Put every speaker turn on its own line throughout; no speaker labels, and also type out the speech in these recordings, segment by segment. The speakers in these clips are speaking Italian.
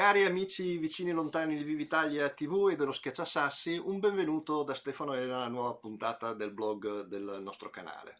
Cari amici vicini e lontani di Vivitalia TV e dello Schiacciasassi, un benvenuto da Stefano Elena nella nuova puntata del blog del nostro canale.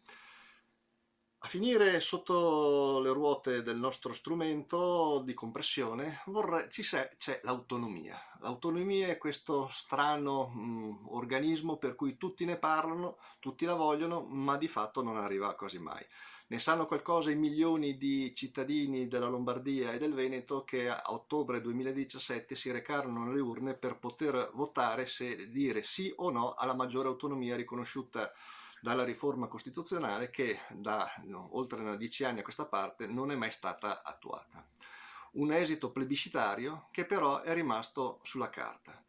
A finire sotto le ruote del nostro strumento di compressione vorrei, ci c'è, l'autonomia. L'autonomia è questo strano mh, mm, organismo per cui tutti ne parlano, tutti la vogliono, ma di fatto non arriva quasi mai. Ne sanno qualcosa i milioni di cittadini della Lombardia e del Veneto che a ottobre 2017 si recarono alle urne per poter votare se dire sì o no alla maggiore autonomia riconosciuta dalla riforma costituzionale che da no, oltre dieci anni a questa parte non è mai stata attuata. Un esito plebiscitario che però è rimasto sulla carta.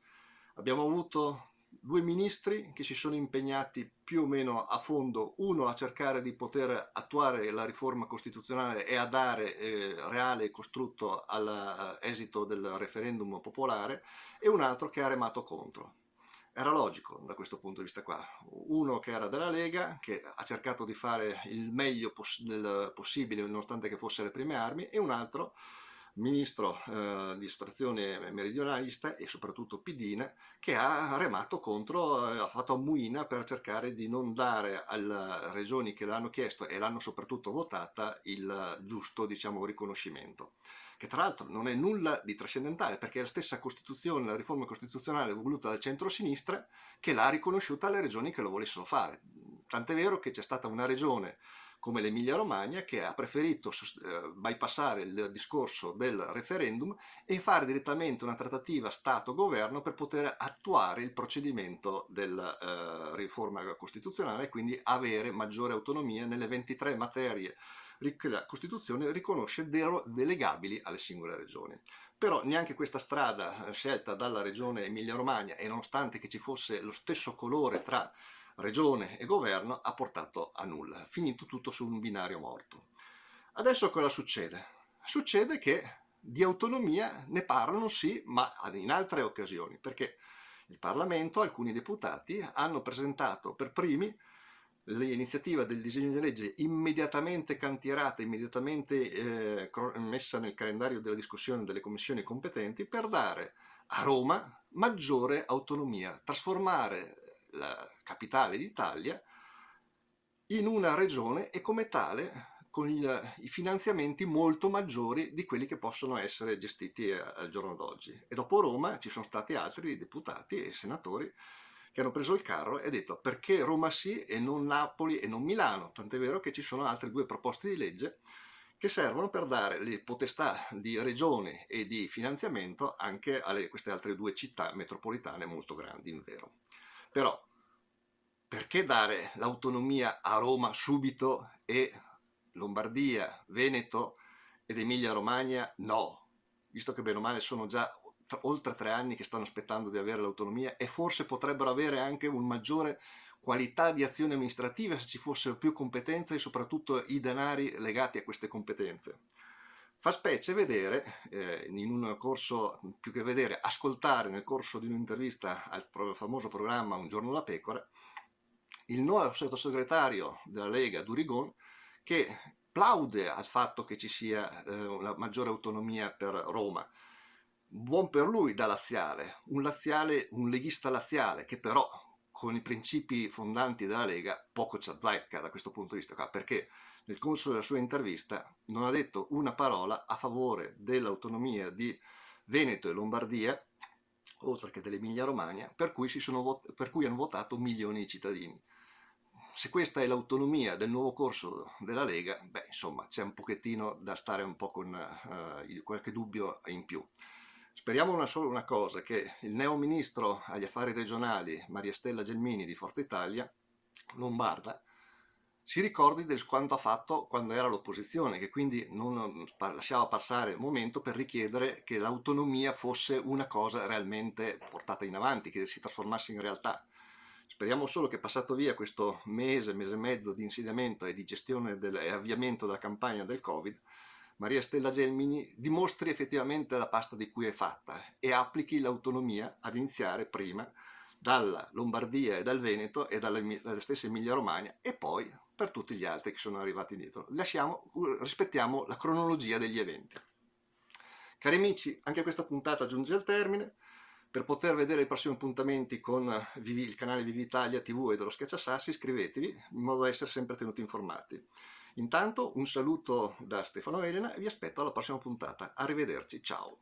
Abbiamo avuto due ministri che si sono impegnati più o meno a fondo, uno a cercare di poter attuare la riforma costituzionale e a dare eh, reale costrutto all'esito eh, del referendum popolare e un altro che ha remato contro. Era logico da questo punto di vista qua. Uno che era della Lega, che ha cercato di fare il meglio poss possibile nonostante che fosse le prime armi, e un altro ministro eh, di situazione meridionalista e soprattutto Pidina che ha remato contro, eh, ha fatto muina per cercare di non dare alle regioni che l'hanno chiesto e l'hanno soprattutto votata il giusto diciamo, riconoscimento che tra l'altro non è nulla di trascendentale perché è la stessa Costituzione, la riforma costituzionale voluta dal centro-sinistra che l'ha riconosciuta alle regioni che lo volessero fare Tant'è vero che c'è stata una regione come l'Emilia Romagna che ha preferito eh, bypassare il discorso del referendum e fare direttamente una trattativa Stato-Governo per poter attuare il procedimento della eh, riforma costituzionale e quindi avere maggiore autonomia nelle 23 materie che la Costituzione riconosce delegabili alle singole regioni. Però neanche questa strada eh, scelta dalla regione Emilia-Romagna e nonostante che ci fosse lo stesso colore tra regione e governo ha portato a nulla, finito tutto su un binario morto. Adesso cosa succede? Succede che di autonomia ne parlano sì, ma in altre occasioni, perché il Parlamento, alcuni deputati, hanno presentato per primi l'iniziativa del disegno di legge immediatamente cantierata, immediatamente eh, messa nel calendario della discussione delle commissioni competenti per dare a Roma maggiore autonomia, trasformare la capitale d'Italia in una regione e come tale con il, i finanziamenti molto maggiori di quelli che possono essere gestiti eh, al giorno d'oggi. E dopo Roma ci sono stati altri deputati e senatori che hanno preso il carro e ha detto perché Roma sì e non Napoli e non Milano, tant'è vero che ci sono altre due proposte di legge che servono per dare le potestà di regione e di finanziamento anche a queste altre due città metropolitane molto grandi, in vero. Però perché dare l'autonomia a Roma subito e Lombardia, Veneto ed Emilia Romagna no, visto che bene o male sono già oltre tre anni che stanno aspettando di avere l'autonomia e forse potrebbero avere anche un maggiore qualità di azione amministrativa se ci fossero più competenze e soprattutto i denari legati a queste competenze. Fa specie vedere, eh, in un corso, più che vedere, ascoltare nel corso di un'intervista al famoso programma Un giorno la pecora, il nuovo sottosegretario della Lega Durigon che plaude al fatto che ci sia eh, una maggiore autonomia per Roma, buon per lui da laziale, un laziale, un leghista laziale che però con i principi fondanti della Lega poco ci azzecca da questo punto di vista qua, perché nel corso della sua intervista non ha detto una parola a favore dell'autonomia di Veneto e Lombardia, oltre che dell'Emilia Romagna, per cui, per cui hanno votato milioni di cittadini. Se questa è l'autonomia del nuovo corso della Lega, beh, insomma, c'è un pochettino da stare un po' con eh, qualche dubbio in più. Speriamo una sola una cosa, che il neo ministro agli affari regionali, Maria Stella Gelmini di Forza Italia, Lombarda, si ricordi di quanto ha fatto quando era l'opposizione, che quindi non mm, lasciava passare il momento per richiedere che l'autonomia fosse una cosa realmente portata in avanti, che si trasformasse in realtà. Speriamo solo che passato via questo mese, mese e mezzo di insediamento e di gestione del, e avviamento della campagna del Covid, Maria Stella Gelmini dimostri effettivamente la pasta di cui è fatta e applichi l'autonomia ad iniziare prima dalla Lombardia e dal Veneto e dalla, dalla stessa Emilia Romagna e poi per tutti gli altri che sono arrivati dietro. Lasciamo, uh, rispettiamo la cronologia degli eventi. Cari amici, anche questa puntata giunge al termine. Per poter vedere i prossimi appuntamenti con uh, il canale Vivi Italia TV e dello Schiacciasassi iscrivetevi in modo da essere sempre tenuti informati. Intanto un saluto da Stefano Elena e vi aspetto alla prossima puntata. Arrivederci, ciao!